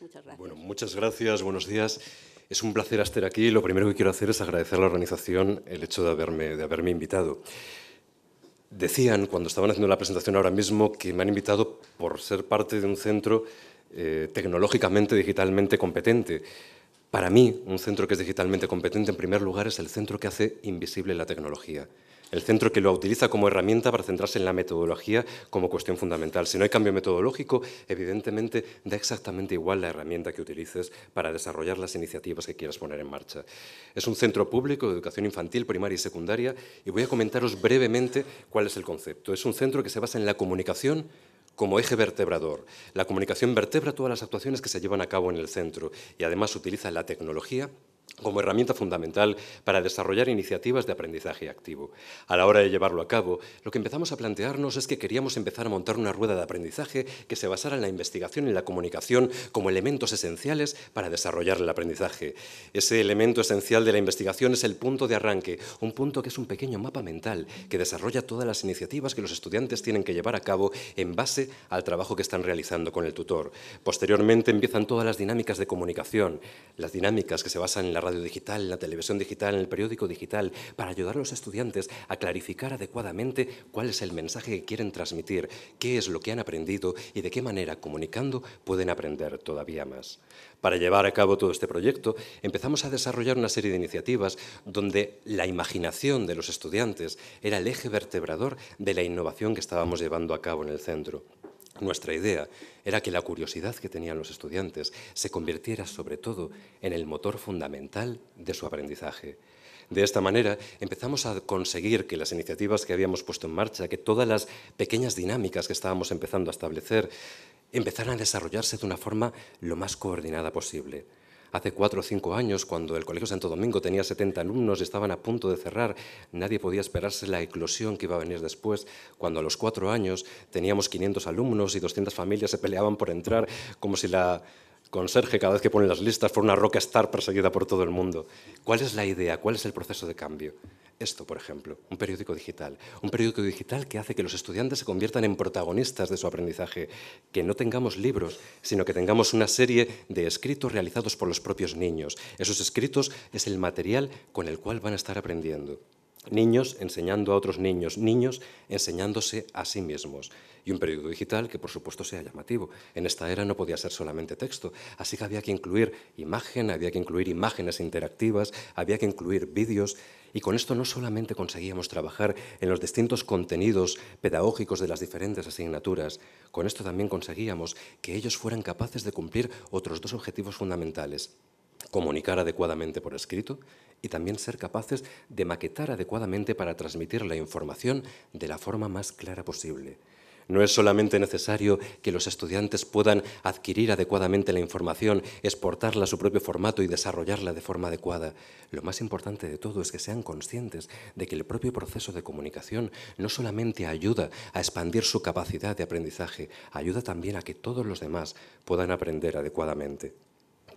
muchas gracias. Bueno, muchas gracias, buenos días. Es un placer estar aquí. Lo primero que quiero hacer es agradecer a la organización el hecho de haberme, invitado. Decían, cuando estaban haciendo la presentación ahora mismo, que me han invitado por ser parte de un centro eh, tecnológicamente, digitalmente competente. Para mí, un centro que es digitalmente competente, en primer lugar, es el centro que hace invisible la tecnología. El centro que lo utiliza como herramienta para centrarse en la metodología como cuestión fundamental. Si no hay cambio metodológico, evidentemente da exactamente igual la herramienta que utilices para desarrollar las iniciativas que quieras poner en marcha. Es un centro público de educación infantil, primaria y secundaria y voy a comentaros brevemente cuál es el concepto. Es un centro que se basa en la comunicación como eje vertebrador. La comunicación vertebra todas las actuaciones que se llevan a cabo en el centro y además utiliza la tecnología como herramienta fundamental para desarrollar iniciativas de aprendizaje activo. A la hora de llevarlo a cabo, lo que empezamos a plantearnos es que queríamos empezar a montar una rueda de aprendizaje que se basara en la investigación y la comunicación como elementos esenciales para desarrollar el aprendizaje. Ese elemento esencial de la investigación es el punto de arranque, un punto que es un pequeño mapa mental que desarrolla todas las iniciativas que los estudiantes tienen que llevar a cabo en base al trabajo que están realizando con el tutor. Posteriormente empiezan todas las dinámicas de comunicación, las dinámicas que se basan en la la radio digital, la televisión digital, el periódico digital, para ayudar a los estudiantes a clarificar adecuadamente cuál es el mensaje que quieren transmitir, qué es lo que han aprendido y de qué manera comunicando pueden aprender todavía más. Para llevar a cabo todo este proyecto, empezamos a desarrollar una serie de iniciativas donde la imaginación de los estudiantes era el eje vertebrador de la innovación que estábamos llevando a cabo en el centro. Nuestra idea era que la curiosidad que tenían los estudiantes se convirtiera sobre todo en el motor fundamental de su aprendizaje. De esta manera empezamos a conseguir que las iniciativas que habíamos puesto en marcha, que todas las pequeñas dinámicas que estábamos empezando a establecer, empezaran a desarrollarse de una forma lo más coordinada posible hace cuatro o cinco años, cuando el Colegio Santo Domingo tenía 70 alumnos y estaban a punto de cerrar, nadie podía esperarse la eclosión que iba a venir después, cuando a los cuatro años teníamos 500 alumnos y 200 familias se peleaban por entrar, como si la conserje cada vez que pone las listas fuera una rockstar perseguida por todo el mundo. ¿Cuál es la idea? ¿Cuál es el proceso de cambio? Esto, por ejemplo, un periódico digital. Un periódico digital que hace que los estudiantes se conviertan en protagonistas de su aprendizaje, que no tengamos libros, sino que tengamos una serie de escritos realizados por los propios niños. Esos escritos es el material con el cual van a estar aprendiendo. Niños enseñando a otros niños, niños enseñándose a sí mismos. Y un periódico digital que por supuesto sea llamativo. En esta era no podía ser solamente texto, así que había que incluir imagen, había que incluir imágenes interactivas, había que incluir vídeos. Y con esto no solamente conseguíamos trabajar en los distintos contenidos pedagógicos de las diferentes asignaturas, con esto también conseguíamos que ellos fueran capaces de cumplir otros dos objetivos fundamentales comunicar adecuadamente por escrito y también ser capaces de maquetar adecuadamente para transmitir la información de la forma más clara posible. No es solamente necesario que los estudiantes puedan adquirir adecuadamente la información, exportarla a su propio formato y desarrollarla de forma adecuada. Lo más importante de todo es que sean conscientes de que el propio proceso de comunicación no solamente ayuda a expandir su capacidad de aprendizaje, ayuda también a que todos los demás puedan aprender adecuadamente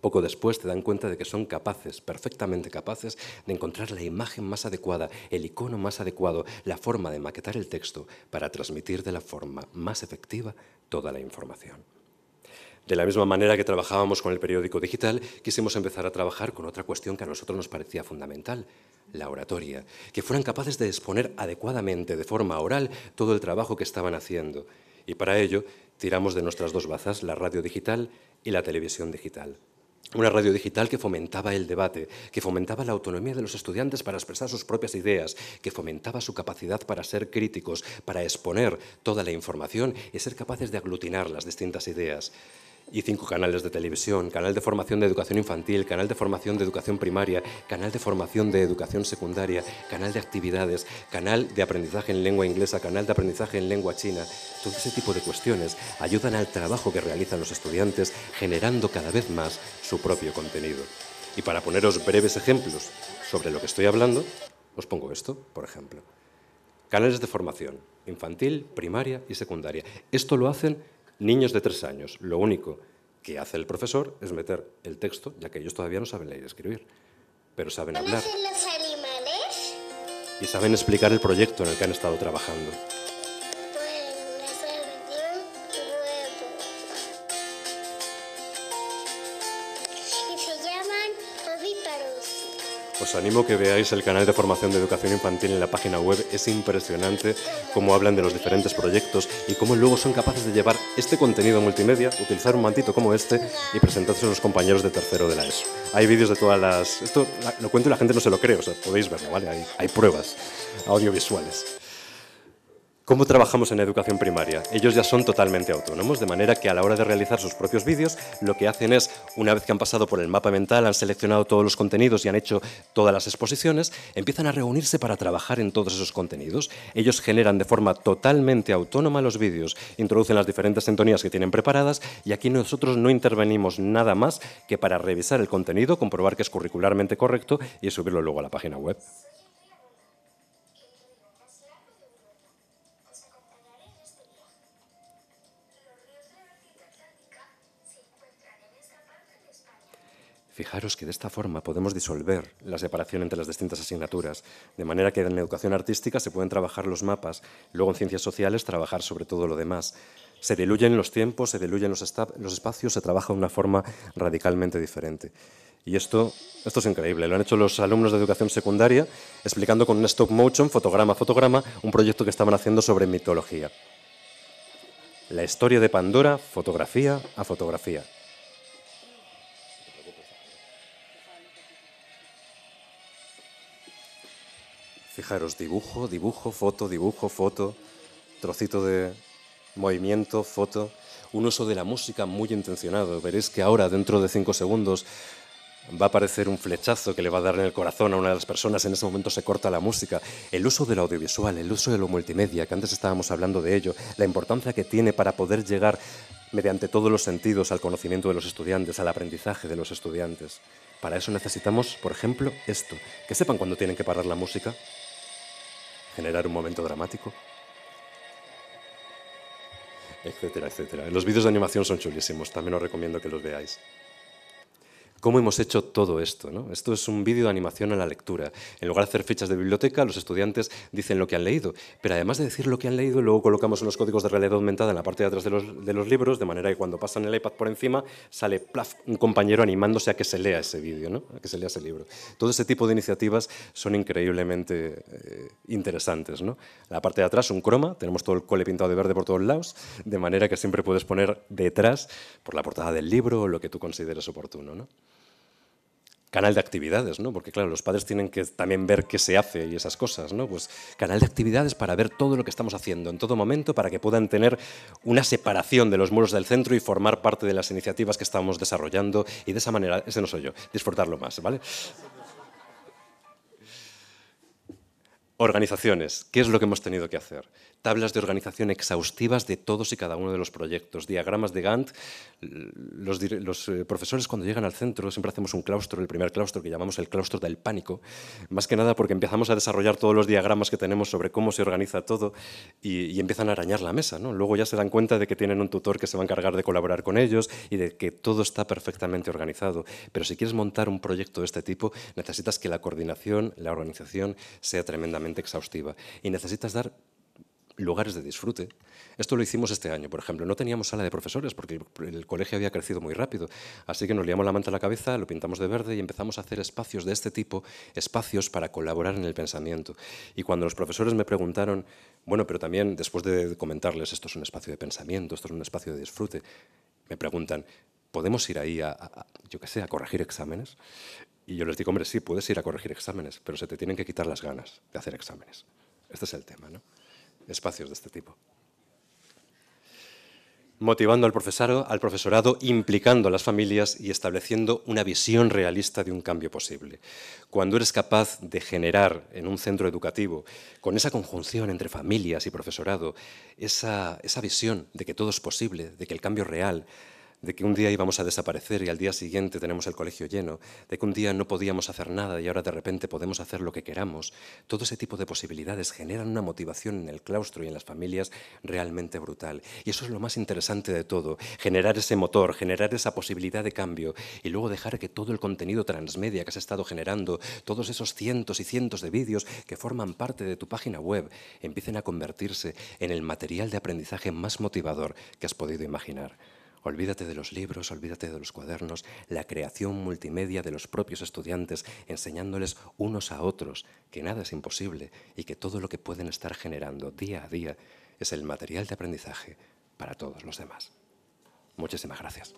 poco después te dan cuenta de que son capaces, perfectamente capaces, de encontrar la imagen más adecuada, el icono más adecuado, la forma de maquetar el texto para transmitir de la forma más efectiva toda la información. De la misma manera que trabajábamos con el periódico digital, quisimos empezar a trabajar con otra cuestión que a nosotros nos parecía fundamental, la oratoria, que fueran capaces de exponer adecuadamente, de forma oral, todo el trabajo que estaban haciendo. Y para ello tiramos de nuestras dos bazas, la radio digital y la televisión digital una radio digital que fomentaba el debate, que fomentaba la autonomía de los estudiantes para expresar sus propias ideas, que fomentaba su capacidad para ser críticos, para exponer toda la información y ser capaces de aglutinar las distintas ideas y cinco canales de televisión, canal de formación de educación infantil, canal de formación de educación primaria, canal de formación de educación secundaria, canal de actividades, canal de aprendizaje en lengua inglesa, canal de aprendizaje en lengua china. Todo ese tipo de cuestiones ayudan al trabajo que realizan los estudiantes generando cada vez más su propio contenido. Y para poneros breves ejemplos sobre lo que estoy hablando, os pongo esto, por ejemplo. Canales de formación, infantil, primaria y secundaria. Esto lo hacen niños de tres años. Lo único que hace el profesor es meter el texto, ya que ellos todavía no saben leer y escribir, pero saben hablar. Los animales? Y saben explicar el proyecto en el que han estado trabajando. Os animo a que veáis el canal de formación de educación infantil en la página web. Es impresionante cómo hablan de los diferentes proyectos y cómo luego son capaces de llevar este contenido multimedia, utilizar un mantito como este y presentarse a los compañeros de tercero de la ESO. Hay vídeos de todas las... Esto lo cuento y la gente no se lo cree, o podéis verlo, ¿vale? hay pruebas audiovisuales. ¿Cómo trabajamos en educación primaria? Ellos ya son totalmente autónomos, de manera que a la hora de realizar sus propios vídeos, lo que hacen es, una vez que han pasado por el mapa mental, han seleccionado todos los contenidos y han hecho todas las exposiciones, empiezan a reunirse para trabajar en todos esos contenidos. Ellos generan de forma totalmente autónoma los vídeos, introducen las diferentes sintonías que tienen preparadas y aquí nosotros no intervenimos nada más que para revisar el contenido, comprobar que es curricularmente correcto y subirlo luego a la página web. Fijaros que de esta forma podemos disolver la separación entre las distintas asignaturas, de manera que en educación artística se pueden trabajar los mapas, luego en ciencias sociales trabajar sobre todo lo demás. Se diluyen los tiempos, se diluyen los, espacios, se trabaja de una forma radicalmente diferente. Y esto, esto es increíble. Lo han hecho los alumnos de educación secundaria explicando con un stop motion, fotograma a fotograma, un proyecto que estaban haciendo sobre mitología. La historia de Pandora, fotografía a fotografía. Fijaros, dibujo, dibujo, foto, dibujo, foto, trocito de movimiento, foto, un uso de la música muy intencionado. Veréis que ahora, dentro de cinco segundos, va a aparecer un flechazo que le va a dar en el corazón a una de las personas, en ese momento se corta la música. El uso del audiovisual, el uso de lo multimedia, que antes estábamos hablando de ello, la importancia que tiene para poder llegar mediante todos los sentidos al conocimiento de los estudiantes, al aprendizaje de los estudiantes. Para eso necesitamos, por ejemplo, esto, que sepan cuándo tienen que parar la música, generar un momento dramático, etcétera, etcétera. Los vídeos de animación son chulísimos, también os recomiendo que los veáis cómo hemos hecho todo esto. ¿no? Esto es un vídeo de animación a la lectura. En lugar de hacer fichas de biblioteca, los estudiantes dicen lo que han leído, pero además de decir lo que han leído, luego colocamos unos códigos de realidad aumentada en la parte de atrás de los, libros, de manera que cuando pasan el iPad por encima sale un compañero animándose a que se lea ese vídeo, ¿no? a que se lea ese libro. Todo ese tipo de iniciativas son increíblemente eh, interesantes. ¿no? la parte de atrás un croma, tenemos todo el cole pintado de verde por todos lados, de manera que siempre puedes poner detrás, por la portada del libro, lo que tú consideres oportuno. ¿no? canal de actividades, ¿no? Porque claro, los padres tienen que también ver qué se hace y esas cosas, ¿no? Pues canal de actividades para ver todo lo que estamos haciendo en todo momento, para que puedan tener una separación de los muros del centro y formar parte de las iniciativas que estamos desarrollando y de esa manera, ese no soy yo, disfrutarlo más, ¿vale? Organizaciones. ¿Qué es lo que hemos tenido que hacer? Tablas de organización exhaustivas de todos y cada uno de los proyectos, diagramas de Gantt. Los, eh, profesores cuando llegan al centro siempre hacemos un claustro, el primer claustro que llamamos el claustro del pánico, más que nada porque empezamos a desarrollar todos los diagramas que tenemos sobre cómo se organiza todo y, empiezan a arañar la mesa. Luego ya se dan cuenta de que tienen un tutor que se va a encargar de colaborar con ellos y de que todo está perfectamente organizado. Pero si quieres montar un proyecto de este tipo, necesitas que la coordinación, la organización sea tremendamente exhaustiva y necesitas dar lugares de disfrute. Esto lo hicimos este año, por ejemplo. No teníamos sala de profesores porque el colegio había crecido muy rápido. Así que nos liamos la manta a la cabeza, lo pintamos de verde y empezamos a hacer espacios de este tipo, espacios para colaborar en el pensamiento. Y cuando los profesores me preguntaron, bueno, pero también después de comentarles, esto es un espacio de pensamiento, esto es un espacio de disfrute, me preguntan, ¿podemos ir ahí a, a yo qué sé, a corregir exámenes? Y yo les digo, hombre, sí, puedes ir a corregir exámenes, pero se te tienen que quitar las ganas de hacer exámenes. Este es el tema, ¿no? Espacios de este tipo. Motivando al, al profesorado, implicando a las familias y estableciendo una visión realista de un cambio posible. Cuando eres capaz de generar en un centro educativo, con esa conjunción entre familias y profesorado, esa, esa visión de que todo es posible, de que el cambio real de que un día íbamos a desaparecer y al día siguiente tenemos el colegio lleno, de que un día no podíamos hacer nada y ahora de repente podemos hacer lo que queramos, todo ese tipo de posibilidades generan una motivación en el claustro y en las familias realmente brutal. Y eso es lo más interesante de todo, generar ese motor, generar esa posibilidad de cambio y luego dejar que todo el contenido transmedia que has estado generando, todos esos cientos y cientos de vídeos que forman parte de tu página web, empiecen a convertirse en el material de aprendizaje más motivador que has podido imaginar. Olvídate de los libros, olvídate de los cuadernos, la creación multimedia de los propios estudiantes, enseñándoles unos a otros que nada es imposible y que todo lo que pueden estar generando día a día es el material de aprendizaje para todos los demás. Muchísimas gracias.